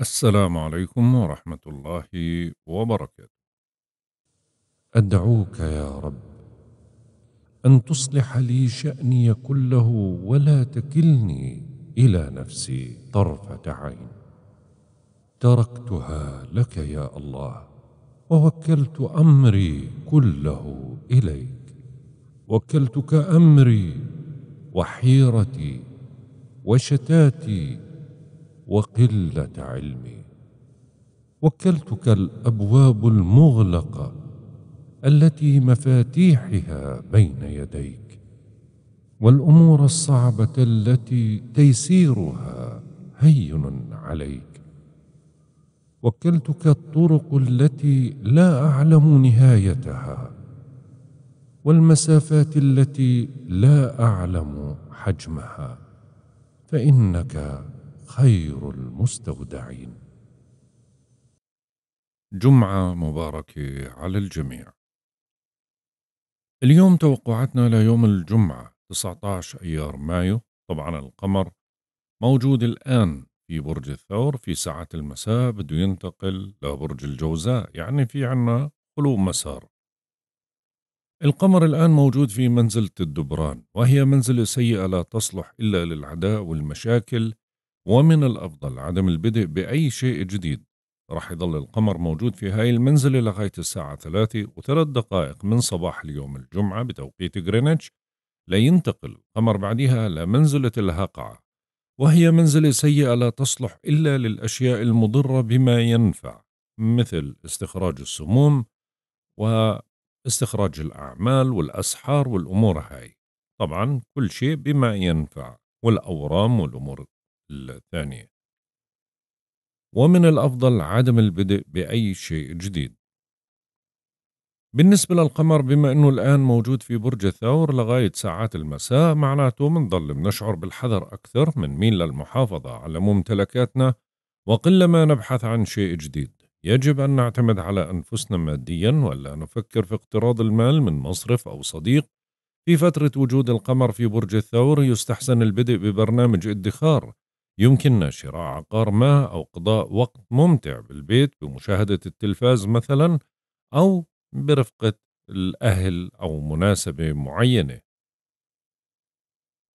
السلام عليكم ورحمة الله وبركاته. أدعوك يا رب أن تصلح لي شأني كله ولا تكلني إلى نفسي طرفة عين. تركتها لك يا الله ووكلت أمري كله إليك. وكلتك أمري وحيرتي وشتاتي وقله علمي وكلتك الابواب المغلقه التي مفاتيحها بين يديك والامور الصعبه التي تيسيرها هين عليك وكلتك الطرق التي لا اعلم نهايتها والمسافات التي لا اعلم حجمها فانك خير المستودعين جمعة مباركة على الجميع اليوم توقعاتنا ليوم الجمعة 19 أيار مايو طبعا القمر موجود الآن في برج الثور في ساعات المساء بده ينتقل لبرج الجوزاء يعني في عنا قلوب مسار القمر الآن موجود في منزلة الدبران وهي منزلة سيئة لا تصلح إلا للعداء والمشاكل ومن الأفضل عدم البدء بأي شيء جديد راح يظل القمر موجود في هاي المنزلة لغاية الساعة ثلاثة وثلاث دقائق من صباح اليوم الجمعة بتوقيت غرينتش لينتقل القمر بعدها لمنزلة الهقعة وهي منزلة سيئة لا تصلح إلا للأشياء المضرة بما ينفع مثل استخراج السموم واستخراج الأعمال والأسحار والأمور هاي طبعا كل شيء بما ينفع والأورام والأمور الثانية ومن الأفضل عدم البدء بأي شيء جديد بالنسبة للقمر بما أنه الآن موجود في برج الثور لغاية ساعات المساء معناته منظل نشعر بالحذر أكثر من ميل للمحافظة على ممتلكاتنا وقلما نبحث عن شيء جديد يجب أن نعتمد على أنفسنا ماديا ولا نفكر في اقتراض المال من مصرف أو صديق في فترة وجود القمر في برج الثور يستحسن البدء ببرنامج ادخار يمكننا شراء عقار ما أو قضاء وقت ممتع بالبيت بمشاهدة التلفاز مثلا أو برفقة الأهل أو مناسبة معينة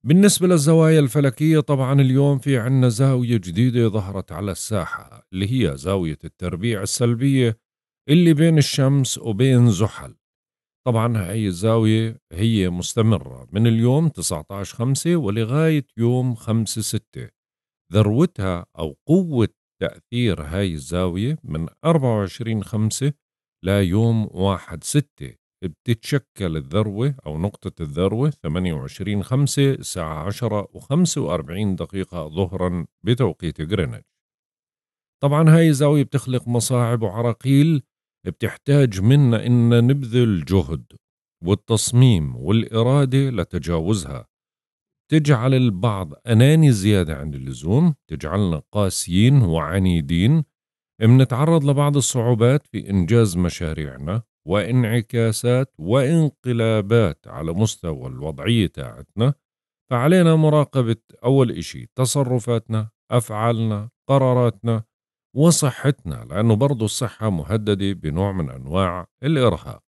بالنسبة للزوايا الفلكية طبعا اليوم في عنا زاوية جديدة ظهرت على الساحة اللي هي زاوية التربيع السلبية اللي بين الشمس وبين زحل طبعا هاي الزاوية هي مستمرة من اليوم 19 خمسة ولغاية يوم 5 ستة ذروتها أو قوة تأثير هاي الزاوية من 24 5 ليوم 1-6 بتتشكل الذروة أو نقطة الذروة 28 28-5 الساعة 10 و45 دقيقة ظهرا بتوقيت غرينتش طبعا هاي الزاوية بتخلق مصاعب وعراقيل بتحتاج منا إن نبذل جهد والتصميم والإرادة لتجاوزها تجعل البعض أناني زيادة عن اللزوم تجعلنا قاسيين وعنيدين منتعرض لبعض الصعوبات في إنجاز مشاريعنا وانعكاسات وانقلابات على مستوى الوضعية تاعتنا فعلينا مراقبة أول إشي تصرفاتنا أفعالنا قراراتنا وصحتنا لأنه برضو الصحة مهددة بنوع من أنواع الإرهاق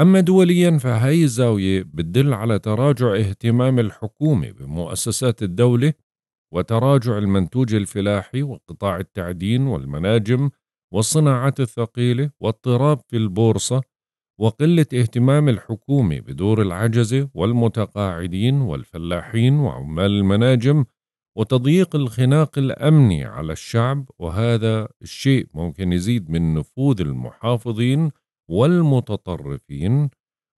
أما دوليا فهي الزاوية بتدل على تراجع اهتمام الحكومة بمؤسسات الدولة وتراجع المنتوج الفلاحي وقطاع التعدين والمناجم والصناعات الثقيلة واضطراب في البورصة وقلة اهتمام الحكومة بدور العجزة والمتقاعدين والفلاحين وعمال المناجم وتضييق الخناق الأمني على الشعب وهذا الشيء ممكن يزيد من نفوذ المحافظين والمتطرفين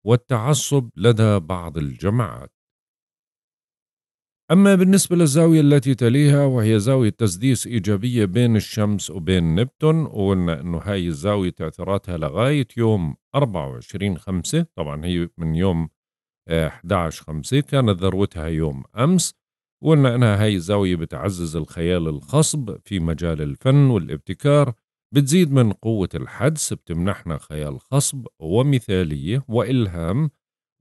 والتعصب لدى بعض الجماعات أما بالنسبة للزاوية التي تليها وهي زاوية تسديس إيجابية بين الشمس وبين نبتون وقلنا أنه هاي الزاوية تأثيراتها لغاية يوم 24 5 طبعا هي من يوم 11 آه، 5 كانت ذروتها يوم أمس وقلنا أنها هاي الزاوية بتعزز الخيال الخصب في مجال الفن والابتكار بتزيد من قوة الحدس بتمنحنا خيال خصب ومثالية وإلهام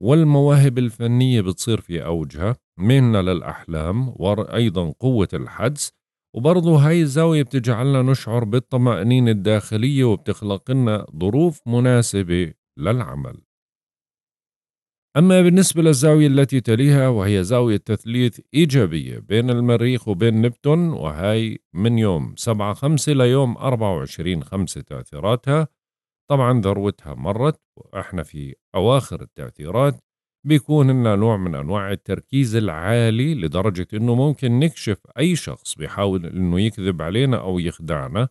والمواهب الفنية بتصير في أوجها منا للأحلام وأيضا قوة الحدس وبرضو هاي الزاوية بتجعلنا نشعر بالطمأنينة الداخلية وبتخلق لنا ظروف مناسبة للعمل أما بالنسبة للزاوية التي تليها وهي زاوية تثليث إيجابية بين المريخ وبين نبتون وهي من يوم 7 5 ليوم 24 5 تأثيراتها طبعا ذروتها مرت وإحنا في أواخر التأثيرات بيكون لنا نوع من أنواع التركيز العالي لدرجة أنه ممكن نكشف أي شخص بيحاول أنه يكذب علينا أو يخدعنا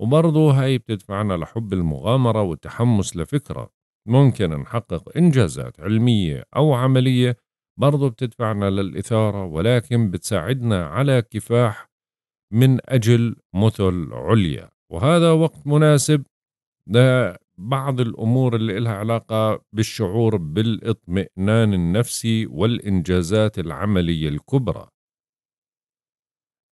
وبرضه هاي بتدفعنا لحب المغامرة والتحمس لفكرة ممكن نحقق إنجازات علمية أو عملية برضو بتدفعنا للإثارة ولكن بتساعدنا على كفاح من أجل مثل عليا وهذا وقت مناسب لبعض الأمور اللي إلها علاقة بالشعور بالاطمئنان النفسي والإنجازات العملية الكبرى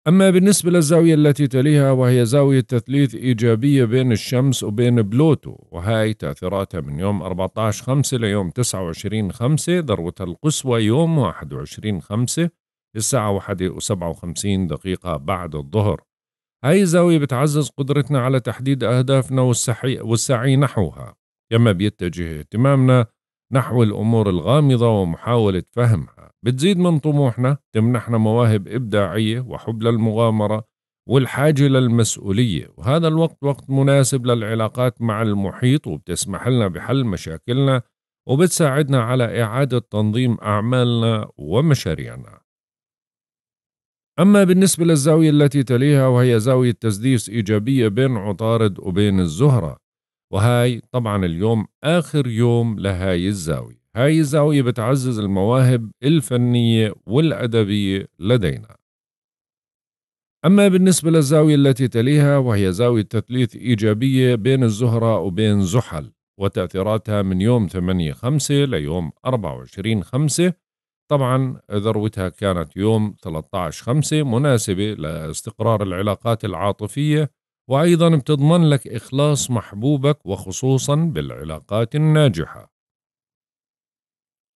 أما بالنسبة للزاوية التي تليها وهي زاوية تثليث إيجابية بين الشمس وبين بلوتو وهاي تأثيراتها من يوم 14 5 ليوم 29 5 ذروتها القصوى يوم 21 5 الساعة 1 و57 دقيقة بعد الظهر هاي الزاوية بتعزز قدرتنا على تحديد أهدافنا والسعي, والسعي نحوها كما بيتجه اهتمامنا نحو الأمور الغامضة ومحاولة فهمها بتزيد من طموحنا تمنحنا مواهب إبداعية وحب للمغامرة والحاجة للمسؤولية وهذا الوقت وقت مناسب للعلاقات مع المحيط وبتسمح لنا بحل مشاكلنا وبتساعدنا على إعادة تنظيم أعمالنا ومشاريعنا أما بالنسبة للزاوية التي تليها وهي زاوية تسديس إيجابية بين عطارد وبين الزهرة وهاي طبعا اليوم آخر يوم لهاي الزاوية هاي الزاوية بتعزز المواهب الفنية والأدبية لدينا أما بالنسبة للزاوية التي تليها وهي زاوية تثليث إيجابية بين الزهرة وبين زحل وتأثيراتها من يوم 8/5 ليوم 24/5 طبعا ذروتها كانت يوم 13/5 مناسبة لاستقرار العلاقات العاطفية وأيضا بتضمن لك إخلاص محبوبك وخصوصا بالعلاقات الناجحة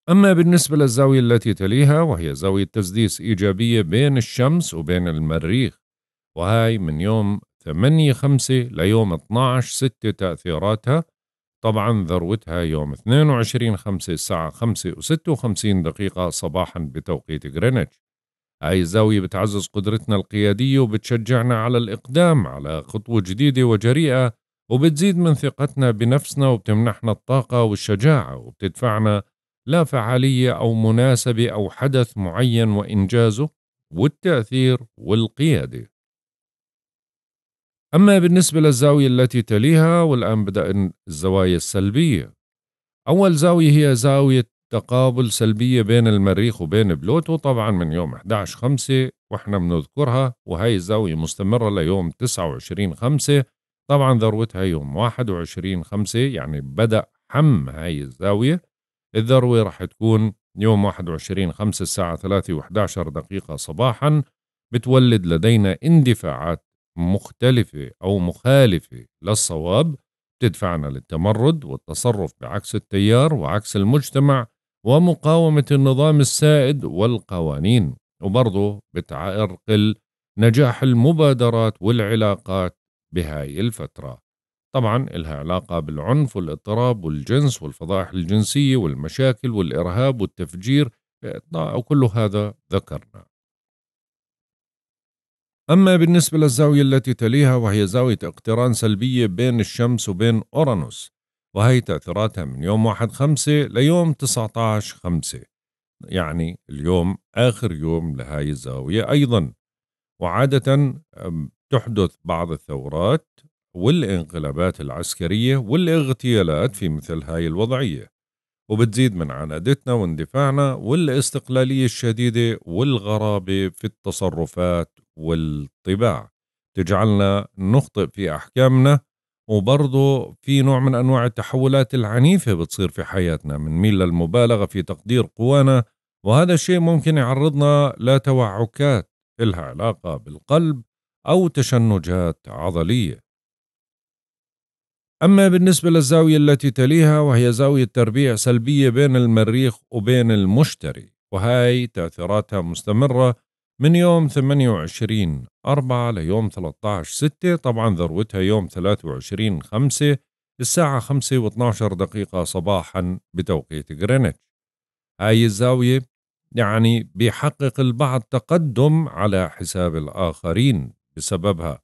أما بالنسبة للزاوية التي تليها وهي زاوية تسديس إيجابية بين الشمس وبين المريخ وهاي من يوم 8 5 ليوم 12 6 تأثيراتها طبعا ذروتها يوم 22 5 الساعة 5 و56 دقيقة صباحا بتوقيت غرينتش هاي الزاوية بتعزز قدرتنا القيادية وبتشجعنا على الإقدام على خطوة جديدة وجريئة وبتزيد من ثقتنا بنفسنا وبتمنحنا الطاقة والشجاعة وبتدفعنا لا فعالية أو مناسبة أو حدث معين وإنجازه والتأثير والقيادة أما بالنسبة للزاوية التي تليها والآن بدأ الزوايا السلبية أول زاوية هي زاوية تقابل سلبية بين المريخ وبين بلوتو طبعا من يوم 11 5 واحنا بنذكرها وهي الزاوية مستمرة ليوم 29 5 طبعا ذروتها يوم 21 5 يعني بدأ حم هاي الزاوية الذروة راح تكون يوم 21 5 الساعة 3 و11 دقيقة صباحا بتولد لدينا اندفاعات مختلفة أو مخالفة للصواب تدفعنا للتمرد والتصرف بعكس التيار وعكس المجتمع ومقاومة النظام السائد والقوانين وبرضه بتعرقل نجاح المبادرات والعلاقات بهاي الفترة طبعا إلها علاقة بالعنف والاضطراب والجنس والفضائح الجنسية والمشاكل والإرهاب والتفجير وكل هذا ذكرنا أما بالنسبة للزاوية التي تليها وهي زاوية اقتران سلبية بين الشمس وبين أورانوس وهي تأثيراتها من يوم واحد خمسة ليوم عشر خمسة يعني اليوم آخر يوم لهاي الزاوية أيضا وعادة تحدث بعض الثورات والانقلابات العسكرية والاغتيالات في مثل هاي الوضعية وبتزيد من عنادتنا واندفاعنا والاستقلالية الشديدة والغرابة في التصرفات والطباع تجعلنا نخطئ في أحكامنا وبرضه في نوع من انواع التحولات العنيفه بتصير في حياتنا بنميل للمبالغه في تقدير قوانا وهذا الشيء ممكن يعرضنا لتوعكات إلها علاقة بالقلب أو تشنجات عضلية. أما بالنسبة للزاوية التي تليها وهي زاوية تربيع سلبية بين المريخ وبين المشتري وهي تأثيراتها مستمرة من يوم 28 4 ليوم 13 6 طبعا ذروتها يوم 23 5 الساعة 5 و12 دقيقة صباحا بتوقيت غرينتش هاي الزاوية يعني بيحقق البعض تقدم على حساب الآخرين بسببها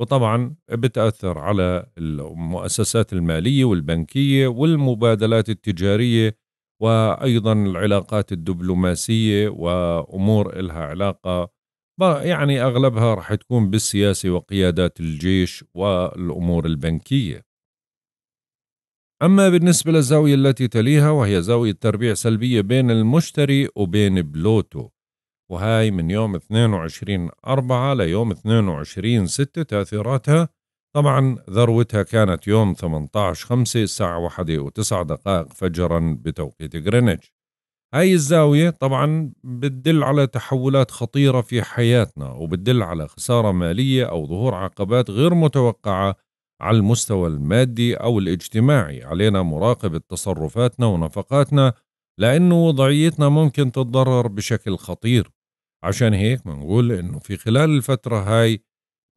وطبعا بتأثر على المؤسسات المالية والبنكية والمبادلات التجارية وأيضا العلاقات الدبلوماسية وأمور إلها علاقة يعني أغلبها رح تكون بالسياسة وقيادات الجيش والأمور البنكية أما بالنسبة للزاوية التي تليها وهي زاوية تربيع سلبية بين المشتري وبين بلوتو وهاي من يوم 22 أربعة ليوم 22 ستة تأثيراتها طبعا ذروتها كانت يوم 18 5 الساعة 1 و9 دقائق فجرا بتوقيت غرينتش هاي الزاوية طبعا بتدل على تحولات خطيرة في حياتنا وبتدل على خسارة مالية أو ظهور عقبات غير متوقعة على المستوى المادي أو الاجتماعي علينا مراقبة تصرفاتنا ونفقاتنا لأنه وضعيتنا ممكن تتضرر بشكل خطير عشان هيك بنقول إنه في خلال الفترة هاي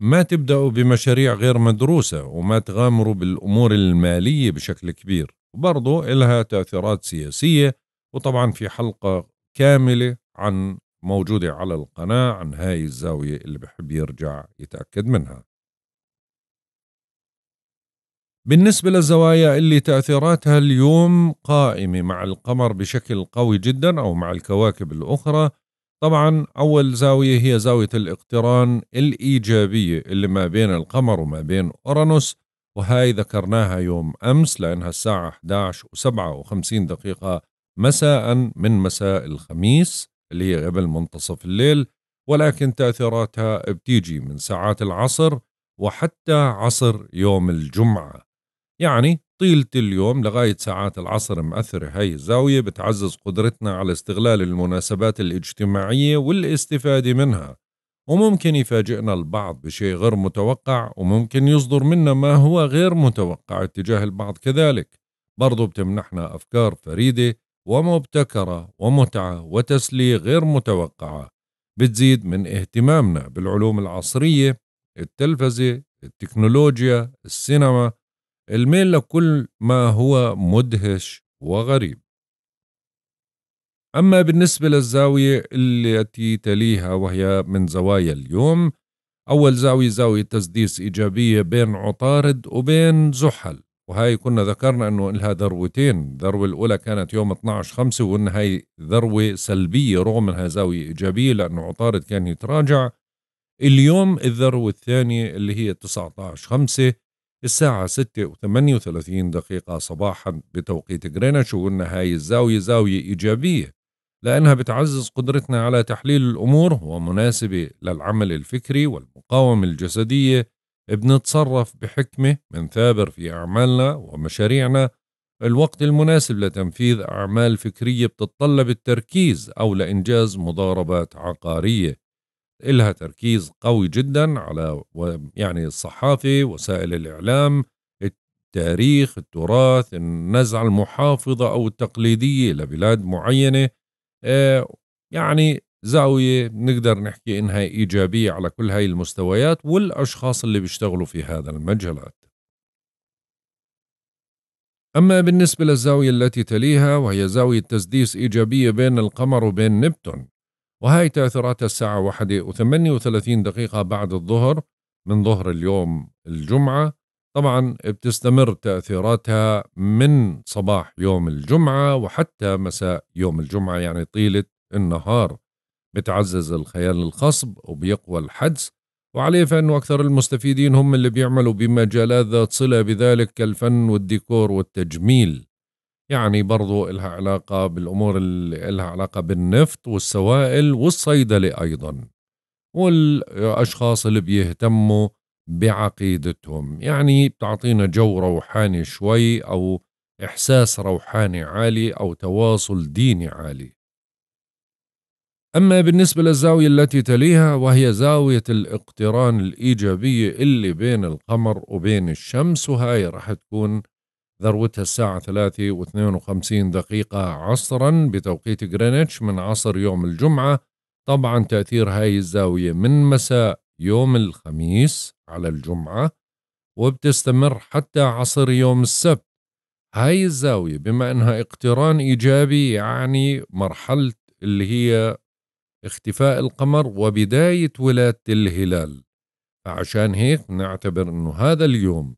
ما تبدأوا بمشاريع غير مدروسة وما تغامروا بالأمور المالية بشكل كبير وبرضو إلها تأثيرات سياسية وطبعا في حلقة كاملة عن موجودة على القناة عن هاي الزاوية اللي بحب يرجع يتأكد منها بالنسبة للزوايا اللي تأثيراتها اليوم قائمة مع القمر بشكل قوي جدا أو مع الكواكب الأخرى طبعا أول زاوية هي زاوية الاقتران الإيجابية اللي ما بين القمر وما بين أورانوس وهاي ذكرناها يوم أمس لأنها الساعة 11 و57 دقيقة مساء من مساء الخميس اللي هي قبل منتصف الليل ولكن تأثيراتها بتيجي من ساعات العصر وحتى عصر يوم الجمعة يعني طيلة اليوم لغاية ساعات العصر مأثر هاي الزاوية بتعزز قدرتنا على استغلال المناسبات الاجتماعية والاستفادة منها وممكن يفاجئنا البعض بشيء غير متوقع وممكن يصدر منا ما هو غير متوقع اتجاه البعض كذلك برضو بتمنحنا أفكار فريدة ومبتكرة ومتعة وتسلية غير متوقعة بتزيد من اهتمامنا بالعلوم العصرية التلفزة التكنولوجيا السينما الميل لكل ما هو مدهش وغريب أما بالنسبة للزاوية التي تليها وهي من زوايا اليوم أول زاوية زاوية تسديس إيجابية بين عطارد وبين زحل وهي كنا ذكرنا أنه لها ذروتين الذروة الأولى كانت يوم 12 5 وأن هاي ذروة سلبية رغم أنها زاوية إيجابية لأنه عطارد كان يتراجع اليوم الذروة الثانية اللي هي 19 5 الساعة 6 و38 دقيقة صباحا بتوقيت جرينتش وقلنا هاي الزاوية زاوية إيجابية لأنها بتعزز قدرتنا على تحليل الأمور ومناسبة للعمل الفكري والمقاومة الجسدية بنتصرف بحكمة من ثابر في أعمالنا ومشاريعنا الوقت المناسب لتنفيذ أعمال فكرية بتتطلب التركيز أو لإنجاز مضاربات عقارية إلها تركيز قوي جدا على يعني الصحافة وسائل الإعلام التاريخ التراث النزعة المحافظة أو التقليدية لبلاد معينة آه، يعني زاوية نقدر نحكي إنها إيجابية على كل هاي المستويات والأشخاص اللي بيشتغلوا في هذا المجالات أما بالنسبة للزاوية التي تليها وهي زاوية تسديس إيجابية بين القمر وبين نبتون وهي تأثيرات الساعة واحدة وثمانية وثلاثين دقيقة بعد الظهر من ظهر اليوم الجمعة طبعا بتستمر تأثيراتها من صباح يوم الجمعة وحتى مساء يوم الجمعة يعني طيلة النهار بتعزز الخيال الخصب وبيقوى الحدس وعليه فإنه أكثر المستفيدين هم اللي بيعملوا بمجالات ذات صلة بذلك كالفن والديكور والتجميل يعني برضو إلها علاقة بالأمور اللي إلها علاقة بالنفط والسوائل والصيدلة أيضا والأشخاص اللي بيهتموا بعقيدتهم يعني بتعطينا جو روحاني شوي أو إحساس روحاني عالي أو تواصل ديني عالي أما بالنسبة للزاوية التي تليها وهي زاوية الاقتران الإيجابية اللي بين القمر وبين الشمس وهاي رح تكون ذروتها الساعة 3 و52 دقيقة عصرا بتوقيت غرينتش من عصر يوم الجمعة طبعا تأثير هاي الزاوية من مساء يوم الخميس على الجمعة وبتستمر حتى عصر يوم السبت هاي الزاوية بما أنها اقتران إيجابي يعني مرحلة اللي هي اختفاء القمر وبداية ولادة الهلال فعشان هيك بنعتبر أنه هذا اليوم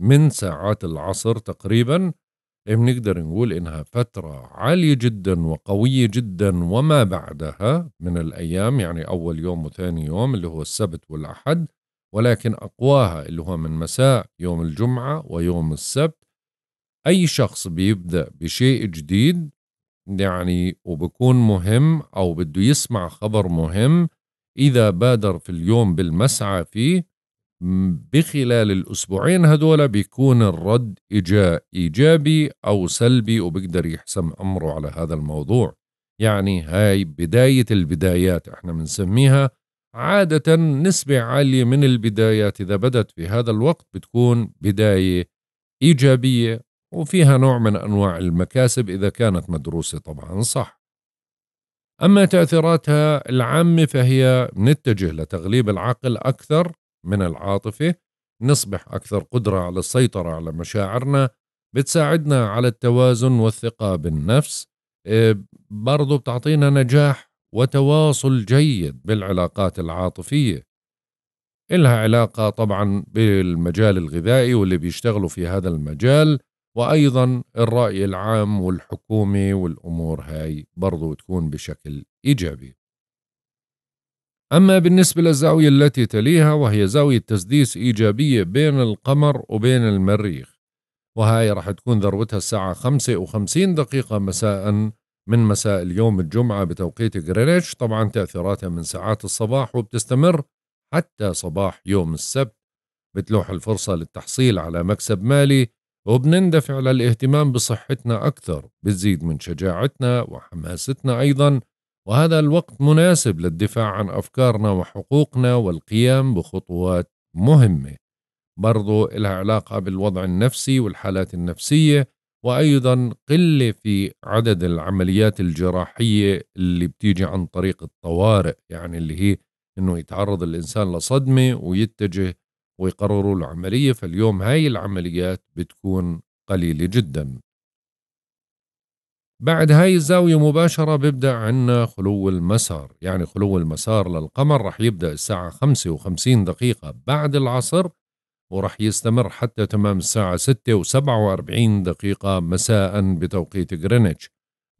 من ساعات العصر تقريبا بنقدر نقول إنها فترة عالية جدا وقوية جدا وما بعدها من الأيام يعني أول يوم وثاني يوم اللي هو السبت والأحد ولكن أقواها اللي هو من مساء يوم الجمعة ويوم السبت أي شخص بيبدأ بشيء جديد يعني وبكون مهم أو بده يسمع خبر مهم إذا بادر في اليوم بالمسعى فيه بخلال الأسبوعين هدول بيكون الرد إيجابي أو سلبي وبقدر يحسم أمره على هذا الموضوع يعني هاي بداية البدايات احنا بنسميها عادة نسبة عالية من البدايات إذا بدت في هذا الوقت بتكون بداية إيجابية وفيها نوع من أنواع المكاسب إذا كانت مدروسة طبعا صح أما تأثيراتها العامة فهي نتجه لتغليب العقل أكثر من العاطفة نصبح أكثر قدرة على السيطرة على مشاعرنا بتساعدنا على التوازن والثقة بالنفس آه، برضو بتعطينا نجاح وتواصل جيد بالعلاقات العاطفية إلها علاقة طبعا بالمجال الغذائي واللي بيشتغلوا في هذا المجال وأيضا الرأي العام والحكومي والأمور هاي برضو تكون بشكل إيجابي أما بالنسبة للزاوية التي تليها وهي زاوية تسديس إيجابية بين القمر وبين المريخ وهاي راح تكون ذروتها الساعة 55 وخمسين دقيقة مساء من مساء اليوم الجمعة بتوقيت غرينتش طبعا تأثيراتها من ساعات الصباح وبتستمر حتى صباح يوم السبت بتلوح الفرصة للتحصيل على مكسب مالي وبنندفع للاهتمام بصحتنا أكثر بتزيد من شجاعتنا وحماستنا أيضا وهذا الوقت مناسب للدفاع عن أفكارنا وحقوقنا والقيام بخطوات مهمة برضو لها علاقة بالوضع النفسي والحالات النفسية وأيضا قلة في عدد العمليات الجراحية اللي بتيجي عن طريق الطوارئ يعني اللي هي أنه يتعرض الإنسان لصدمة ويتجه ويقرروا له عملية فاليوم هاي العمليات بتكون قليلة جدا بعد هاي الزاوية مباشرة بيبدأ عنا خلو المسار يعني خلو المسار للقمر رح يبدأ الساعة 55 دقيقة بعد العصر ورح يستمر حتى تمام الساعة 6 و47 دقيقة مساء بتوقيت غرينتش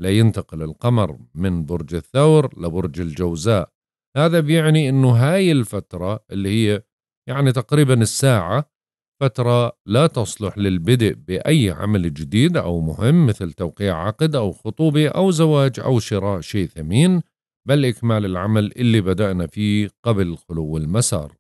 لا ينتقل القمر من برج الثور لبرج الجوزاء هذا بيعني انه هاي الفترة اللي هي يعني تقريبا الساعة فترة لا تصلح للبدء بأي عمل جديد أو مهم مثل توقيع عقد أو خطوبة أو زواج أو شراء شيء ثمين بل إكمال العمل اللي بدأنا فيه قبل خلو المسار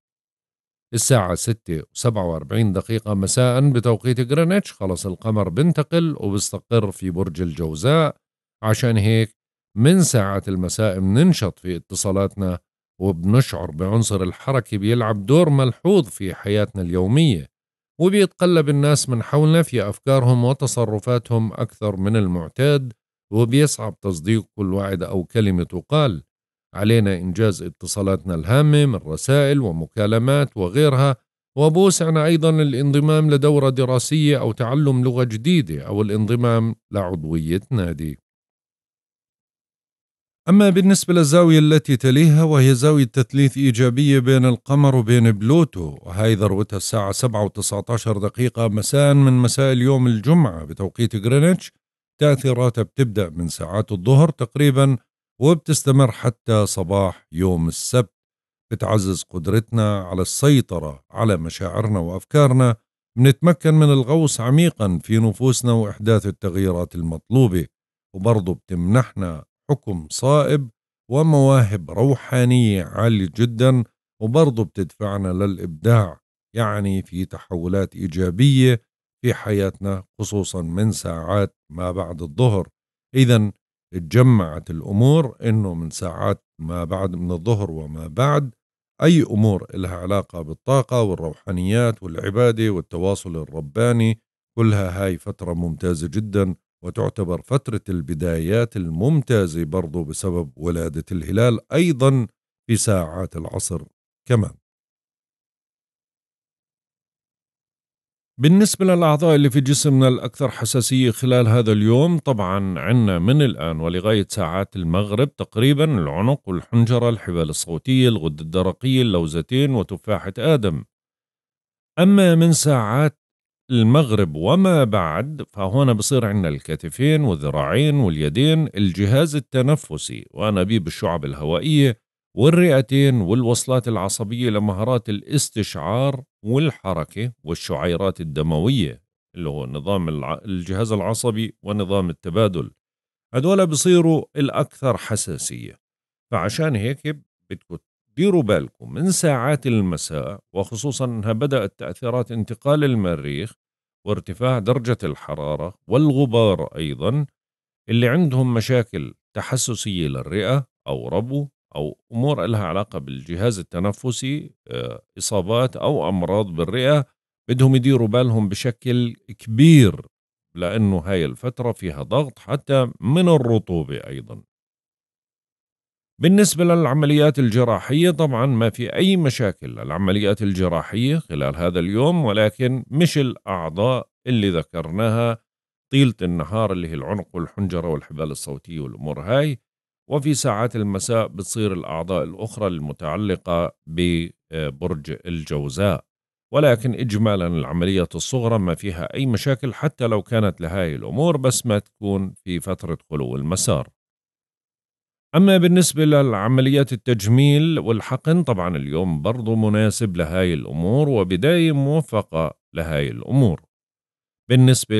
الساعة 6 و47 دقيقة مساء بتوقيت غرينتش خلص القمر بنتقل وبستقر في برج الجوزاء عشان هيك من ساعة المساء بننشط في اتصالاتنا وبنشعر بعنصر الحركة بيلعب دور ملحوظ في حياتنا اليومية وبيتقلب الناس من حولنا في أفكارهم وتصرفاتهم أكثر من المعتاد وبيصعب تصديق كل وعد أو كلمة تقال علينا إنجاز اتصالاتنا الهامة من رسائل ومكالمات وغيرها وبوسعنا أيضا الانضمام لدورة دراسية أو تعلم لغة جديدة أو الانضمام لعضوية نادي أما بالنسبة للزاوية التي تليها وهي زاوية تثليث إيجابية بين القمر وبين بلوتو وهي ذروتها الساعة 7 و19 دقيقة مساء من مساء اليوم الجمعة بتوقيت غرينتش تأثيراتها بتبدأ من ساعات الظهر تقريبا وبتستمر حتى صباح يوم السبت بتعزز قدرتنا على السيطرة على مشاعرنا وأفكارنا بنتمكن من الغوص عميقا في نفوسنا وإحداث التغييرات المطلوبة وبرضه بتمنحنا حكم صائب ومواهب روحانية عالية جدا وبرضه بتدفعنا للإبداع يعني في تحولات إيجابية في حياتنا خصوصا من ساعات ما بعد الظهر إذا اتجمعت الأمور إنه من ساعات ما بعد من الظهر وما بعد أي أمور لها علاقة بالطاقة والروحانيات والعبادة والتواصل الرباني كلها هاي فترة ممتازة جدا وتعتبر فترة البدايات الممتازة برضو بسبب ولادة الهلال أيضا في ساعات العصر كمان بالنسبة للأعضاء اللي في جسمنا الأكثر حساسية خلال هذا اليوم طبعا عنا من الآن ولغاية ساعات المغرب تقريبا العنق والحنجرة الحبال الصوتية الغدة الدرقية اللوزتين وتفاحة آدم أما من ساعات المغرب وما بعد فهون بصير عندنا الكتفين والذراعين واليدين الجهاز التنفسي وانابيب الشعب الهوائية والرئتين والوصلات العصبية لمهارات الاستشعار والحركة والشعيرات الدموية اللي هو نظام الجهاز العصبي ونظام التبادل هدول بصيروا الأكثر حساسية فعشان هيك بدكم ديروا بالكم من ساعات المساء وخصوصا انها بدأت تأثيرات انتقال المريخ وارتفاع درجة الحرارة والغبار أيضا اللي عندهم مشاكل تحسسية للرئة أو ربو أو أمور لها علاقة بالجهاز التنفسي آه، إصابات أو أمراض بالرئة بدهم يديروا بالهم بشكل كبير لأنه هاي الفترة فيها ضغط حتى من الرطوبة أيضا بالنسبة للعمليات الجراحية طبعا ما في أي مشاكل للعمليات الجراحية خلال هذا اليوم ولكن مش الأعضاء اللي ذكرناها طيلة النهار اللي هي العنق والحنجرة والحبال الصوتية والأمور هاي وفي ساعات المساء بتصير الأعضاء الأخرى المتعلقة ببرج الجوزاء ولكن إجمالا العملية الصغرى ما فيها أي مشاكل حتى لو كانت لهاي الأمور بس ما تكون في فترة خلو المسار أما بالنسبة للعمليات التجميل والحقن طبعا اليوم برضو مناسب لهاي الأمور وبداية موفقة لهاي الأمور بالنسبة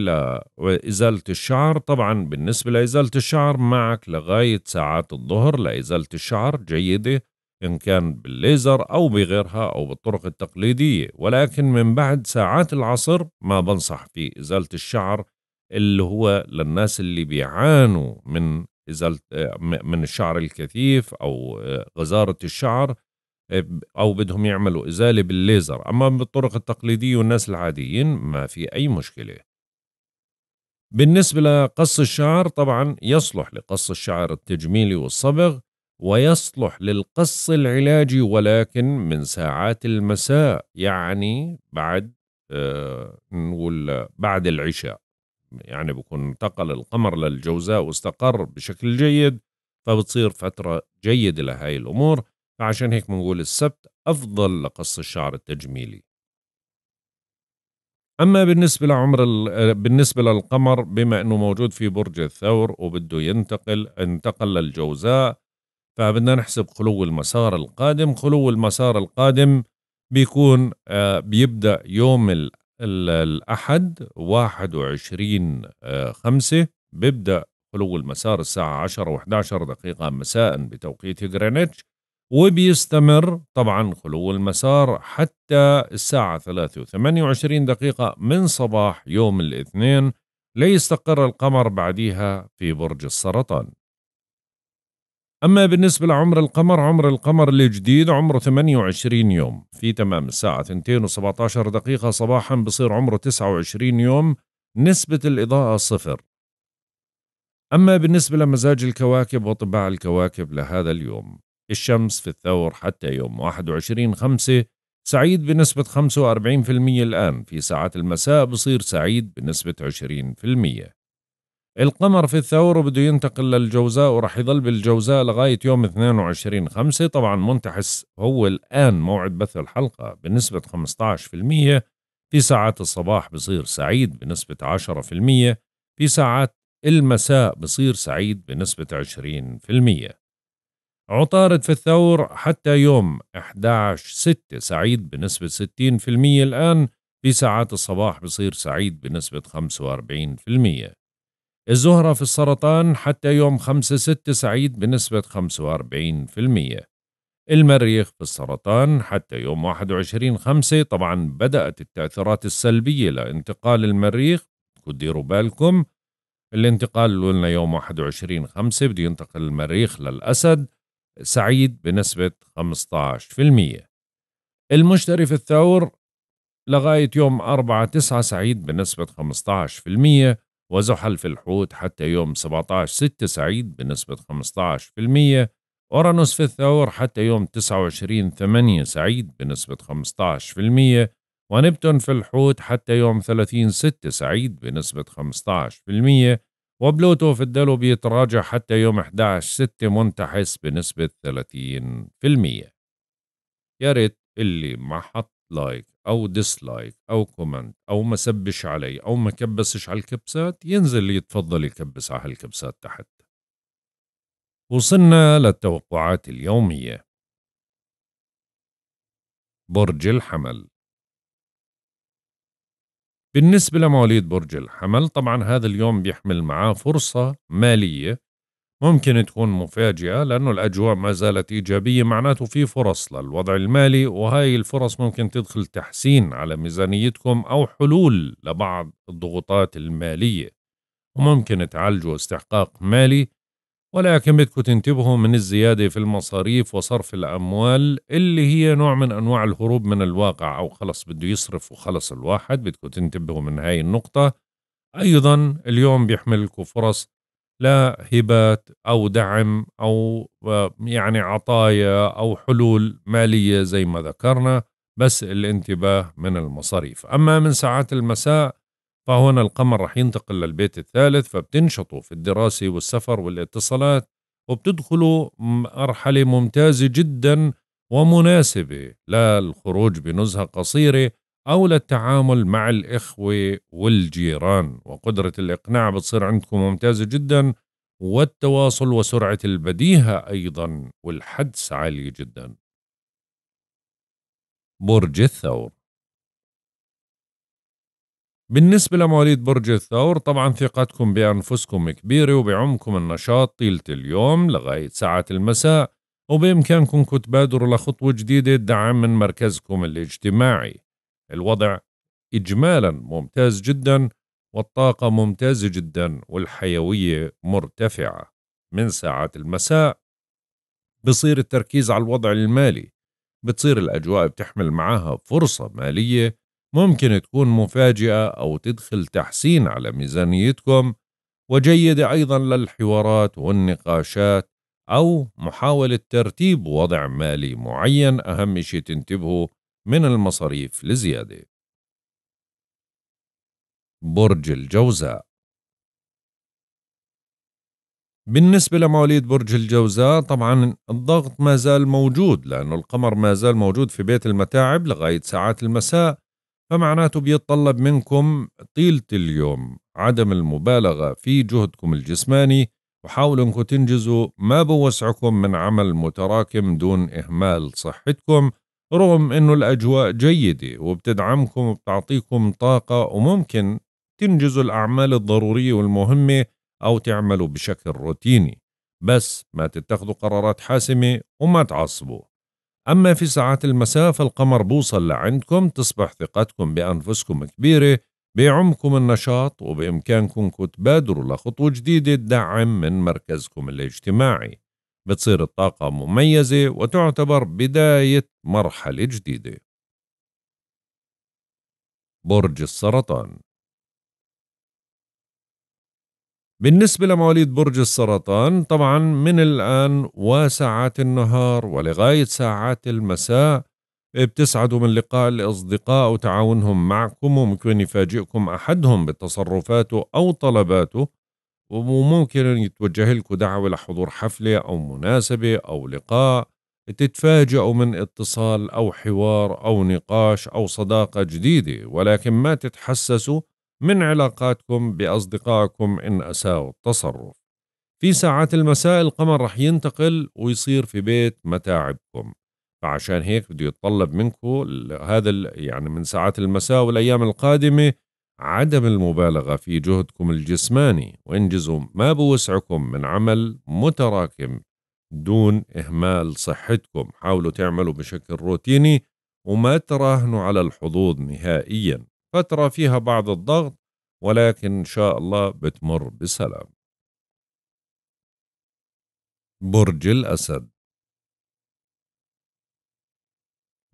لإزالة الشعر طبعا بالنسبة لإزالة الشعر معك لغاية ساعات الظهر لإزالة الشعر جيدة إن كان بالليزر أو بغيرها أو بالطرق التقليدية ولكن من بعد ساعات العصر ما بنصح في إزالة الشعر اللي هو للناس اللي بيعانوا من إزالة من الشعر الكثيف أو آه، غزارة الشعر آه، أو بدهم يعملوا إزالة بالليزر أما بالطرق التقليدية والناس العاديين ما في أي مشكلة بالنسبة لقص الشعر طبعا يصلح لقص الشعر التجميلي والصبغ ويصلح للقص العلاجي ولكن من ساعات المساء يعني بعد آه، نقول بعد العشاء يعني بكون انتقل القمر للجوزاء واستقر بشكل جيد فبتصير فترة جيدة لهاي الأمور فعشان هيك بنقول السبت أفضل لقص الشعر التجميلي أما بالنسبة لعمر بالنسبة للقمر بما أنه موجود في برج الثور وبده ينتقل انتقل للجوزاء فبدنا نحسب خلو المسار القادم خلو المسار القادم بيكون آه، بيبدأ يوم الأحد 21 آه، خمسة بيبدأ خلو المسار الساعة 10 و11 دقيقة مساء بتوقيت غرينتش وبيستمر طبعا خلو المسار حتى الساعة 3 و28 دقيقة من صباح يوم الاثنين ليستقر القمر بعديها في برج السرطان أما بالنسبة لعمر القمر عمر القمر الجديد عمره 28 يوم في تمام الساعة 2 و17 دقيقة صباحا بصير عمره 29 يوم نسبة الإضاءة صفر أما بالنسبة لمزاج الكواكب وطباع الكواكب لهذا اليوم الشمس في الثور حتى يوم 21 5 سعيد بنسبة 45% الآن في ساعات المساء بصير سعيد بنسبة 20% القمر في الثور بده ينتقل للجوزاء وراح يضل بالجوزاء لغاية يوم 22 خمسة طبعا منتحس هو الآن موعد بث الحلقة بنسبة 15% في ساعات الصباح بصير سعيد بنسبة 10% في ساعات المساء بصير سعيد بنسبة 20% عطارد في الثور حتى يوم 11 6 سعيد بنسبة 60% الآن في ساعات الصباح بصير سعيد بنسبة 45% الزهرة في السرطان حتى يوم 5-6 سعيد بنسبة 45% المريخ في السرطان حتى يوم 21-5 طبعا بدأت التأثيرات السلبية لانتقال المريخ وديروا بالكم الانتقال لنا يوم 21-5 بده ينتقل المريخ للأسد سعيد بنسبة 15% المشتري في الثور لغاية يوم 4 9 سعيد بنسبة المية وزحل في الحوت حتى يوم 17 6 سعيد بنسبة 15% أورانوس في الثور حتى يوم 29 8 سعيد بنسبة 15% ونبتون في الحوت حتى يوم 30 6 سعيد بنسبة 15% وبلوتو في الدلو بيتراجع حتى يوم 11 6 منتحس بنسبة 30% يا ريت اللي ما حط لايك او ديسلايك او كومنت او ما سبش علي او ما كبسش على الكبسات ينزل يتفضل يكبس على الكبسات تحت وصلنا للتوقعات اليومية برج الحمل بالنسبة لمواليد برج الحمل طبعا هذا اليوم بيحمل معاه فرصة مالية ممكن تكون مفاجئة لأنه الأجواء ما زالت إيجابية معناته في فرص للوضع المالي وهاي الفرص ممكن تدخل تحسين على ميزانيتكم أو حلول لبعض الضغوطات المالية وممكن تعالجوا استحقاق مالي ولكن بدكم تنتبهوا من الزيادة في المصاريف وصرف الأموال اللي هي نوع من أنواع الهروب من الواقع أو خلص بده يصرف وخلص الواحد بدكم تنتبهوا من هاي النقطة أيضا اليوم بيحملكم فرص لا هبات او دعم او آه، يعني عطايا او حلول ماليه زي ما ذكرنا بس الانتباه من المصاريف اما من ساعات المساء فهنا القمر رح ينتقل للبيت الثالث فبتنشطوا في الدراسة والسفر والاتصالات وبتدخلوا مرحلة ممتازة جدا ومناسبة للخروج بنزهة قصيرة أو للتعامل مع الإخوة والجيران وقدرة الإقناع بتصير عندكم ممتازة جدا والتواصل وسرعة البديهة أيضا والحدس عالية جدا برج الثور بالنسبة لمواليد برج الثور طبعا ثقتكم بأنفسكم كبيرة وبعمكم النشاط طيلة اليوم لغاية ساعات المساء وبإمكانكم تبادروا لخطوة جديدة دعم من مركزكم الاجتماعي الوضع إجمالا ممتاز جدا والطاقة ممتازة جدا والحيوية مرتفعة من ساعات المساء بصير التركيز على الوضع المالي بتصير الأجواء بتحمل معها فرصة مالية ممكن تكون مفاجئة أو تدخل تحسين على ميزانيتكم وجيدة أيضا للحوارات والنقاشات أو محاولة ترتيب وضع مالي معين أهم شيء تنتبهوا من المصاريف لزيادة برج الجوزاء بالنسبة لمواليد برج الجوزاء طبعا الضغط ما زال موجود لأنه القمر ما زال موجود في بيت المتاعب لغاية ساعات المساء فمعناته بيتطلب منكم طيلة اليوم عدم المبالغة في جهدكم الجسماني وحاولوا انكم تنجزوا ما بوسعكم من عمل متراكم دون إهمال صحتكم رغم أنه الأجواء جيدة وبتدعمكم وبتعطيكم طاقة وممكن تنجزوا الأعمال الضرورية والمهمة أو تعملوا بشكل روتيني بس ما تتخذوا قرارات حاسمة وما تعصبوا أما في ساعات المساء فالقمر بوصل لعندكم تصبح ثقتكم بأنفسكم كبيرة بيعمكم النشاط وبإمكانكم تبادروا لخطوة جديدة تدعم من مركزكم الاجتماعي بتصير الطاقة مميزة وتعتبر بداية مرحلة جديدة برج السرطان بالنسبة لمواليد برج السرطان طبعا من الآن وساعات النهار ولغاية ساعات المساء بتسعدوا من لقاء الأصدقاء وتعاونهم معكم وممكن يفاجئكم أحدهم بتصرفاته أو طلباته وممكن يتوجه لكم دعوة لحضور حفلة أو مناسبة أو لقاء تتفاجئوا من اتصال أو حوار أو نقاش أو صداقة جديدة ولكن ما تتحسسوا من علاقاتكم بأصدقائكم إن أساءوا التصرف في ساعات المساء القمر رح ينتقل ويصير في بيت متاعبكم فعشان هيك بده يتطلب منكم هذا يعني من ساعات المساء والأيام القادمة عدم المبالغة في جهدكم الجسماني وانجزوا ما بوسعكم من عمل متراكم دون إهمال صحتكم حاولوا تعملوا بشكل روتيني وما تراهنوا على الحظوظ نهائيا فترة فيها بعض الضغط ولكن إن شاء الله بتمر بسلام برج الأسد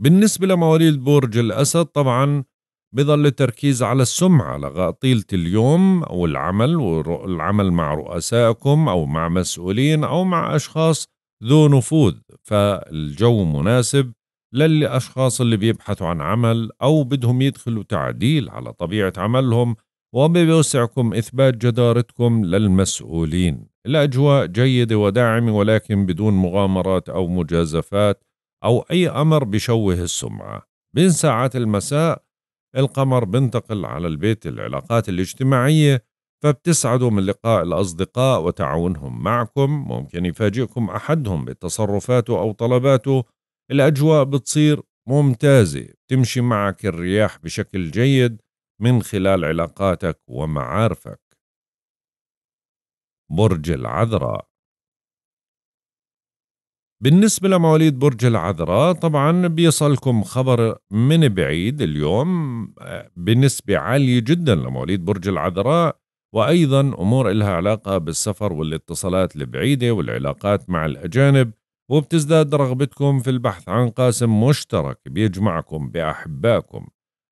بالنسبة لمواليد برج الأسد طبعا بظل التركيز على السمعة لغا طيلة اليوم أو العمل والعمل مع رؤسائكم أو مع مسؤولين أو مع أشخاص ذو نفوذ فالجو مناسب للأشخاص اللي بيبحثوا عن عمل أو بدهم يدخلوا تعديل على طبيعة عملهم وبوسعكم إثبات جدارتكم للمسؤولين الأجواء جيدة وداعمة ولكن بدون مغامرات أو مجازفات أو أي أمر بشوه السمعة بين ساعات المساء القمر بنتقل على البيت العلاقات الاجتماعية فبتسعدوا من لقاء الأصدقاء وتعاونهم معكم ممكن يفاجئكم أحدهم بتصرفاته أو طلباته الأجواء بتصير ممتازة تمشي معك الرياح بشكل جيد من خلال علاقاتك ومعارفك برج العذراء بالنسبة لمواليد برج العذراء طبعا بيصلكم خبر من بعيد اليوم آه، بنسبة عالية جدا لمواليد برج العذراء وأيضا أمور إلها علاقة بالسفر والاتصالات البعيدة والعلاقات مع الأجانب وبتزداد رغبتكم في البحث عن قاسم مشترك بيجمعكم بأحبائكم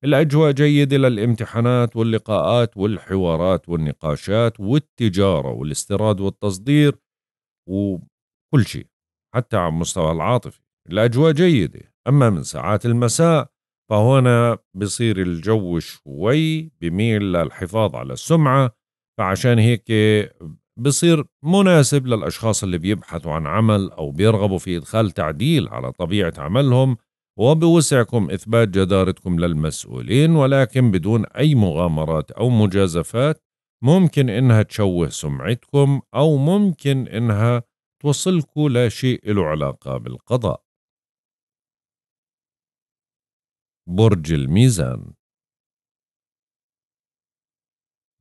الأجواء جيدة للامتحانات واللقاءات والحوارات والنقاشات والتجارة والاستيراد والتصدير وكل شيء حتى على المستوى العاطفي الأجواء جيدة أما من ساعات المساء فهنا بصير الجو شوي بميل للحفاظ على السمعة فعشان هيك بصير مناسب للأشخاص اللي بيبحثوا عن عمل أو بيرغبوا في إدخال تعديل على طبيعة عملهم وبوسعكم إثبات جدارتكم للمسؤولين ولكن بدون أي مغامرات أو مجازفات ممكن إنها تشوه سمعتكم أو ممكن إنها توصلكوا شيء له علاقة بالقضاء برج الميزان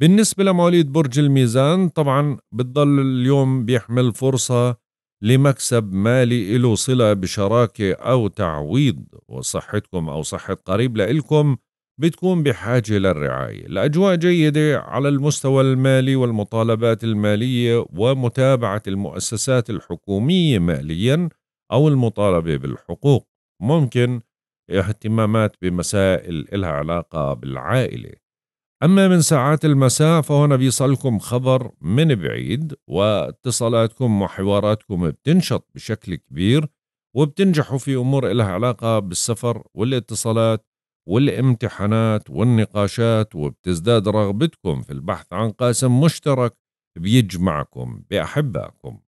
بالنسبة لمواليد برج الميزان طبعا بتضل اليوم بيحمل فرصة لمكسب مالي له صلة بشراكة أو تعويض وصحتكم أو صحة قريب لإلكم بتكون بحاجة للرعاية الأجواء جيدة على المستوى المالي والمطالبات المالية ومتابعة المؤسسات الحكومية ماليا أو المطالبة بالحقوق ممكن اهتمامات بمسائل إلها علاقة بالعائلة أما من ساعات المساء فهنا بيصلكم خبر من بعيد واتصالاتكم وحواراتكم بتنشط بشكل كبير وبتنجحوا في أمور إلها علاقة بالسفر والاتصالات والامتحانات والنقاشات وبتزداد رغبتكم في البحث عن قاسم مشترك بيجمعكم بأحبائكم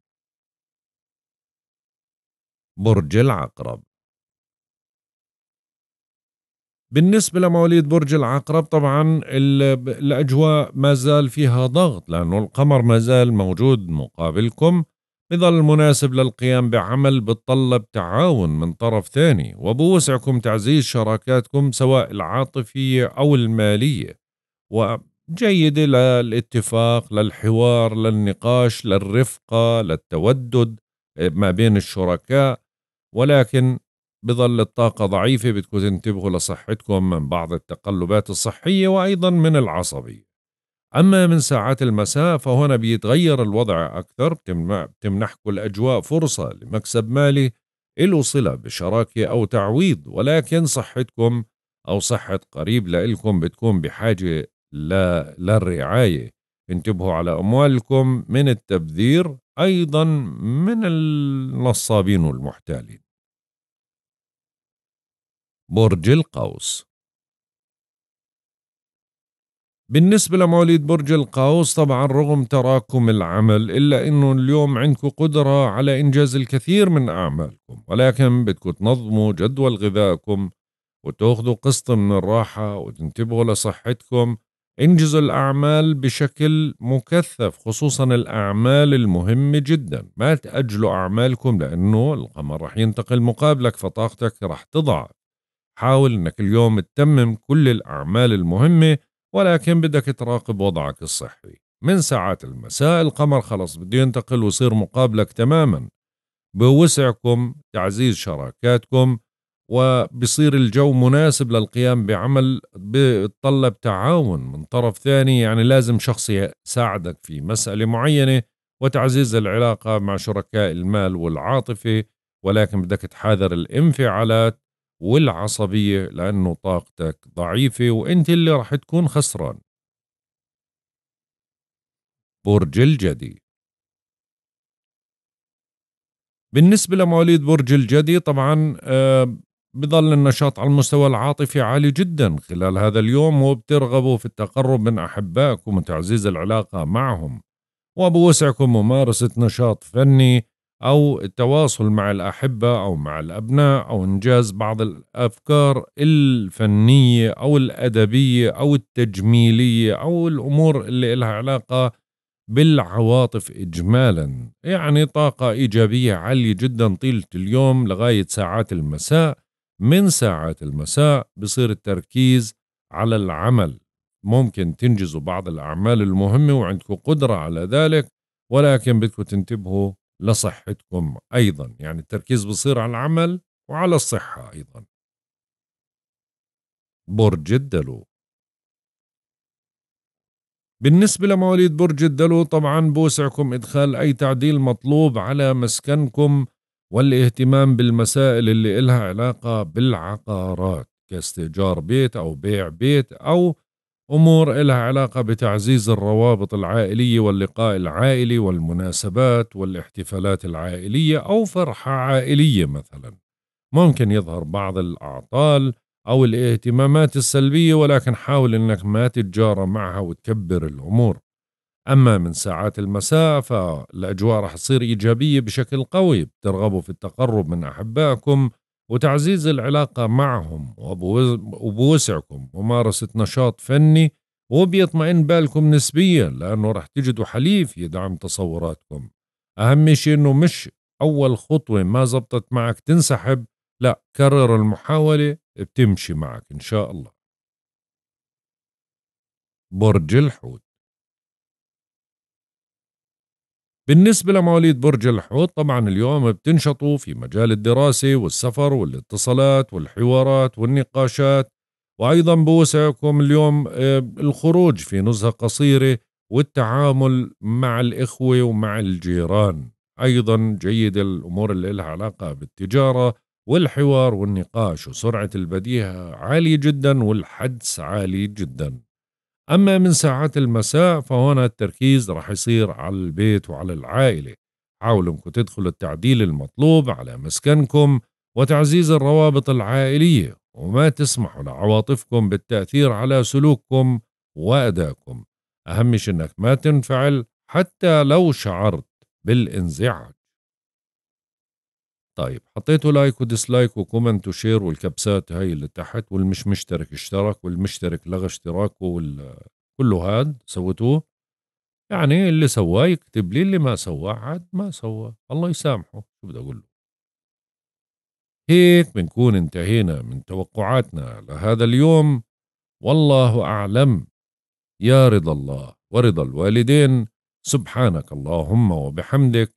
برج العقرب بالنسبة لمواليد برج العقرب طبعا الأجواء ما زال فيها ضغط لأنه القمر ما زال موجود مقابلكم بظل المناسب للقيام بعمل بتطلب تعاون من طرف ثاني وبوسعكم تعزيز شراكاتكم سواء العاطفية أو المالية وجيدة للاتفاق للحوار للنقاش للرفقة للتودد ما بين الشركاء ولكن بظل الطاقة ضعيفة بدكم تنتبهوا لصحتكم من بعض التقلبات الصحية وأيضا من العصبية أما من ساعات المساء فهنا بيتغير الوضع أكثر بتمنحكم الأجواء فرصة لمكسب مالي إلو صلة بشراكة أو تعويض ولكن صحتكم أو صحة قريب لإلكم بتكون بحاجة لا للرعاية انتبهوا على أموالكم من التبذير أيضا من النصابين والمحتالين برج القوس بالنسبة لمواليد برج القوس طبعا رغم تراكم العمل إلا أنه اليوم عندكم قدرة على إنجاز الكثير من أعمالكم ولكن بدكم تنظموا جدول غذائكم وتاخذوا قسط من الراحة وتنتبهوا لصحتكم انجزوا الأعمال بشكل مكثف خصوصا الأعمال المهمة جدا ما تأجلوا أعمالكم لأنه القمر رح ينتقل مقابلك فطاقتك رح تضعف حاول أنك اليوم تتمم كل الأعمال المهمة ولكن بدك تراقب وضعك الصحي من ساعات المساء القمر خلص بده ينتقل ويصير مقابلك تماما بوسعكم تعزيز شراكاتكم وبصير الجو مناسب للقيام بعمل بتطلب تعاون من طرف ثاني يعني لازم شخص يساعدك في مسألة معينة وتعزيز العلاقة مع شركاء المال والعاطفة ولكن بدك تحاذر الانفعالات والعصبية لأنه طاقتك ضعيفة وأنت اللي رح تكون خسران برج الجدي بالنسبة لمواليد برج الجدي طبعا آه، بظل النشاط على المستوى العاطفي عالي جدا خلال هذا اليوم وبترغبوا في التقرب من أحبائكم وتعزيز العلاقة معهم وبوسعكم ممارسة نشاط فني أو التواصل مع الأحبة أو مع الأبناء أو إنجاز بعض الأفكار الفنية أو الأدبية أو التجميلية أو الأمور اللي إلها علاقة بالعواطف إجمالا يعني طاقة إيجابية عالية جدا طيلة اليوم لغاية ساعات المساء من ساعات المساء بصير التركيز على العمل ممكن تنجزوا بعض الأعمال المهمة وعندكم قدرة على ذلك ولكن بدكم تنتبهوا لصحتكم أيضا يعني التركيز بصير على العمل وعلى الصحة أيضا برج الدلو بالنسبة لمواليد برج الدلو طبعا بوسعكم إدخال أي تعديل مطلوب على مسكنكم والاهتمام بالمسائل اللي إلها علاقة بالعقارات كاستئجار بيت أو بيع بيت أو أمور إلها علاقة بتعزيز الروابط العائلية واللقاء العائلي والمناسبات والاحتفالات العائلية أو فرحة عائلية مثلا ممكن يظهر بعض الأعطال أو الاهتمامات السلبية ولكن حاول أنك ما تتجارى معها وتكبر الأمور أما من ساعات المساء فالأجواء رح تصير إيجابية بشكل قوي بترغبوا في التقرب من أحبائكم وتعزيز العلاقة معهم وبوسعكم ممارسة نشاط فني وبيطمئن بالكم نسبيا لأنه رح تجدوا حليف يدعم تصوراتكم أهم شيء أنه مش أول خطوة ما زبطت معك تنسحب لا كرر المحاولة بتمشي معك إن شاء الله برج الحوت بالنسبة لمواليد برج الحوت طبعا اليوم بتنشطوا في مجال الدراسة والسفر والاتصالات والحوارات والنقاشات وأيضا بوسعكم اليوم آه، الخروج في نزهة قصيرة والتعامل مع الإخوة ومع الجيران أيضا جيد الأمور اللي لها علاقة بالتجارة والحوار والنقاش وسرعة البديهة عالية جدا والحدس عالي جدا أما من ساعات المساء فهنا التركيز راح يصير على البيت وعلى العائلة حاولوا انكم تدخلوا التعديل المطلوب على مسكنكم وتعزيز الروابط العائلية وما تسمحوا لعواطفكم بالتأثير على سلوككم وأدائكم أهم شيء أنك ما تنفعل حتى لو شعرت بالانزعاج طيب حطيتوا لايك وديسلايك وكومنت وشير والكبسات هاي اللي تحت والمش مشترك اشترك والمشترك لغى اشتراكه وال... كله هاد سويتوه يعني اللي سواه يكتب لي اللي ما سواه عاد ما سواه الله يسامحه شو بدي اقول له هيك بنكون انتهينا من توقعاتنا لهذا اليوم والله اعلم يا رضا الله ورضا الوالدين سبحانك اللهم وبحمدك